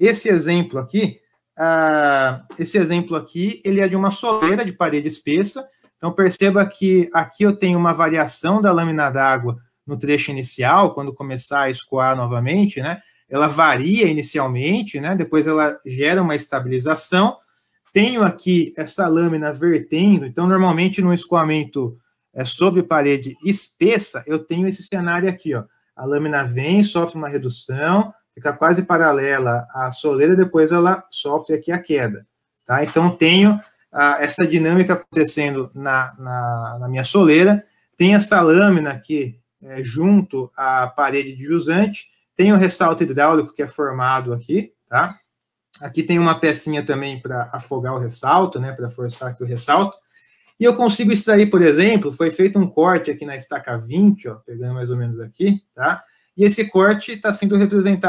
Esse exemplo aqui, uh, esse exemplo aqui, ele é de uma soleira de parede espessa. Então perceba que aqui eu tenho uma variação da lâmina d'água no trecho inicial, quando começar a escoar novamente, né? Ela varia inicialmente, né? Depois ela gera uma estabilização. Tenho aqui essa lâmina vertendo, então normalmente no escoamento é, sobre parede espessa, eu tenho esse cenário aqui, ó. A lâmina vem, sofre uma redução, fica quase paralela à soleira, depois ela sofre aqui a queda. Tá? Então, tenho ah, essa dinâmica acontecendo na, na, na, minha soleira, tem essa lâmina aqui é, junto à parede de jusante, tem o ressalto hidráulico que é formado aqui, tá? Aqui tem uma pecinha também para afogar o ressalto, né, para forçar aqui o ressalto. E eu consigo extrair, por exemplo, foi feito um corte aqui na estaca 20, ó, pegando mais ou menos aqui, tá? E esse corte está sendo representado